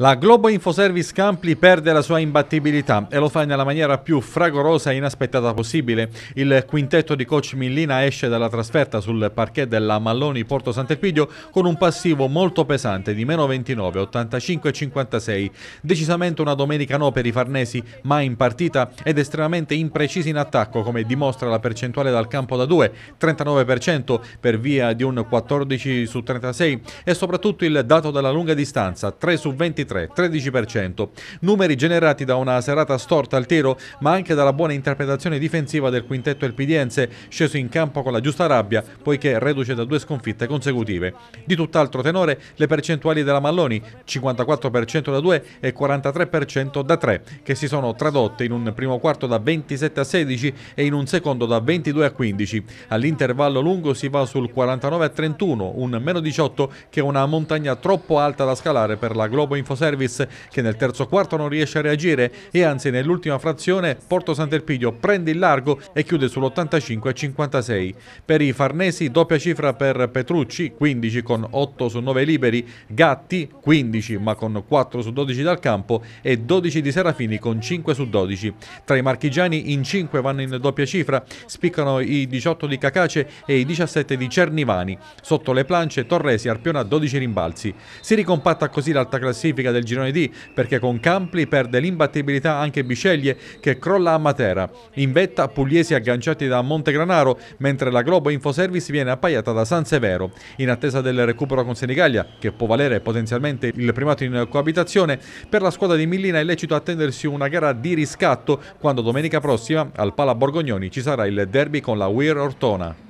La Globo Infoservice Campli perde la sua imbattibilità e lo fa nella maniera più fragorosa e inaspettata possibile. Il quintetto di coach Millina esce dalla trasferta sul parquet della Malloni Porto Sant'Epidio con un passivo molto pesante di meno 29, 85 e 56. Decisamente una domenica no per i farnesi, ma in partita ed estremamente imprecisi in attacco, come dimostra la percentuale dal campo da 2, 39% per via di un 14 su 36 e soprattutto il dato della lunga distanza, 3 su 23 13%. Numeri generati da una serata storta al tiro, ma anche dalla buona interpretazione difensiva del quintetto elpidiense, sceso in campo con la giusta rabbia, poiché reduce da due sconfitte consecutive. Di tutt'altro tenore le percentuali della Malloni, 54% da 2 e 43% da 3, che si sono tradotte in un primo quarto da 27 a 16 e in un secondo da 22 a 15. All'intervallo lungo si va sul 49 a 31, un meno 18 che è una montagna troppo alta da scalare per la Globo Info Service che nel terzo quarto non riesce a reagire e anzi nell'ultima frazione Porto Sant'Elpidio prende il largo e chiude sull'85 56. Per i Farnesi doppia cifra per Petrucci 15 con 8 su 9 liberi, Gatti 15 ma con 4 su 12 dal campo e 12 di Serafini con 5 su 12. Tra i marchigiani in 5 vanno in doppia cifra, spiccano i 18 di Cacace e i 17 di Cernivani. Sotto le plance Torresi Arpiona 12 rimbalzi. Si ricompatta così l'alta classifica classifica del girone D perché con Campli perde l'imbattibilità anche Biceglie che crolla a Matera. In vetta Pugliesi agganciati da Montegranaro mentre la Globo Infoservice viene appaiata da San Severo. In attesa del recupero con Senigallia che può valere potenzialmente il primato in coabitazione per la squadra di Millina è lecito attendersi una gara di riscatto quando domenica prossima al Pala Borgognoni ci sarà il derby con la Weir Ortona.